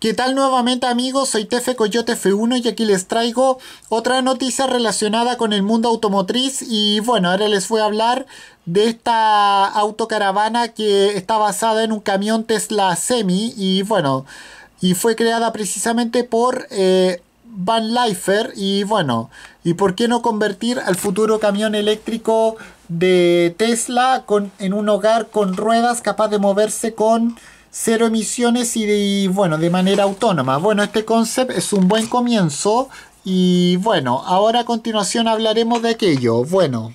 ¿Qué tal nuevamente amigos? Soy Tefe Coyote F1 y aquí les traigo otra noticia relacionada con el mundo automotriz y bueno, ahora les voy a hablar de esta autocaravana que está basada en un camión Tesla Semi y bueno, y fue creada precisamente por eh, Van Leifer y bueno, ¿y por qué no convertir al futuro camión eléctrico de Tesla con, en un hogar con ruedas capaz de moverse con cero emisiones y, de, bueno, de manera autónoma. Bueno, este concepto es un buen comienzo y bueno, ahora a continuación hablaremos de aquello. Bueno,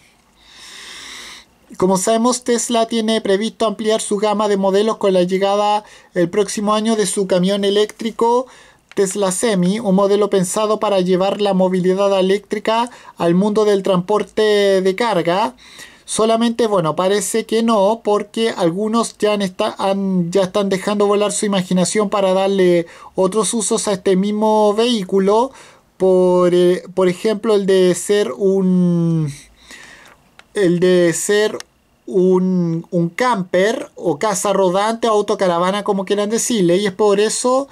como sabemos, Tesla tiene previsto ampliar su gama de modelos con la llegada el próximo año de su camión eléctrico Tesla Semi, un modelo pensado para llevar la movilidad eléctrica al mundo del transporte de carga. Solamente, bueno, parece que no, porque algunos ya, están dejando volar su imaginación para darle otros usos a este mismo vehículo. Por, eh, por ejemplo, el de ser un. El de ser un, un camper o casa rodante autocaravana, como quieran decirle. Y es por eso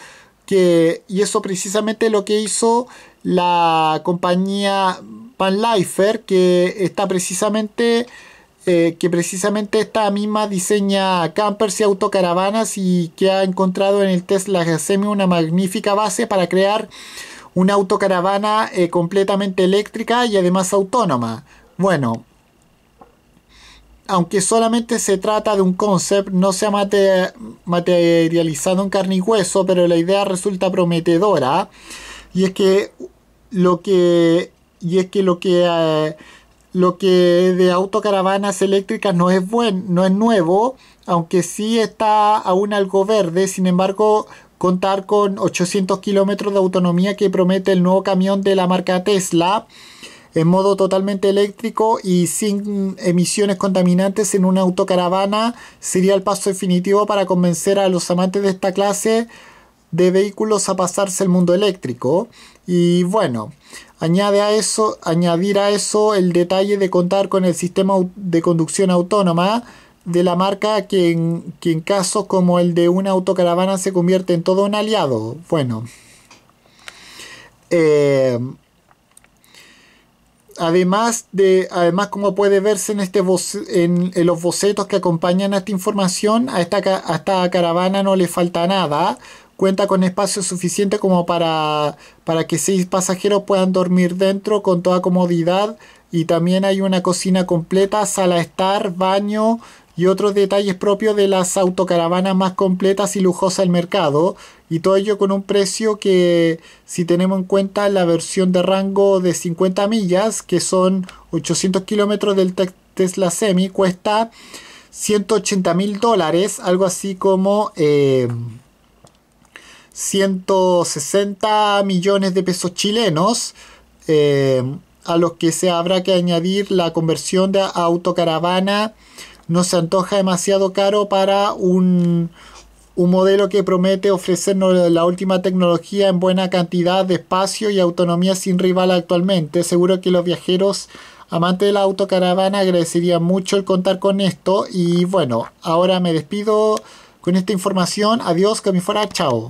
y eso precisamente lo que hizo la compañía Pan que está precisamente... Eh, que precisamente esta misma diseña campers y autocaravanas y que ha encontrado en el Tesla Semi una magnífica base para crear una autocaravana eh, completamente eléctrica y además autónoma. Bueno, aunque solamente se trata de un concept, no se ha materializado en carne y hueso, pero la idea resulta prometedora. Y es que lo que. Y es que lo que. Eh, lo que de autocaravanas eléctricas no es buen, no es nuevo, aunque sí está aún algo verde, sin embargo, contar con 800 kilómetros de autonomía que promete el nuevo camión de la marca Tesla en modo totalmente eléctrico y sin emisiones contaminantes en una autocaravana sería el paso definitivo para convencer a los amantes de esta clase de vehículos a pasarse el mundo eléctrico. Y bueno, añade a eso, añadir a eso el detalle de contar con el sistema de conducción autónoma de la marca que en, que casos como el de una autocaravana se convierte en todo un aliado. Bueno. Eh, Además, de, además, como puede verse en, este en, los bocetos que acompañan a esta información, a esta, a esta caravana no le falta nada. Cuenta con espacio suficiente como para, para que seis pasajeros puedan dormir dentro con toda comodidad. Y también hay una cocina completa, sala estar, baño, y otros detalles propios de las autocaravanas más completas y lujosas del mercado, y todo ello con un precio que, si tenemos en cuenta la versión de rango de 50 millas, que son 800 kilómetros del Tesla Semi, cuesta 180 mil dólares, algo así como 160 eh, millones de pesos chilenos. Eh, a los que se habrá que añadir la conversión de autocaravana no se antoja demasiado caro para un, modelo que promete ofrecernos la última tecnología en buena cantidad de espacio y autonomía sin rival actualmente. Seguro que los viajeros amantes de la autocaravana agradecerían mucho el contar con esto. Y bueno, ahora me despido con esta información. Adiós, que me fuera, chao.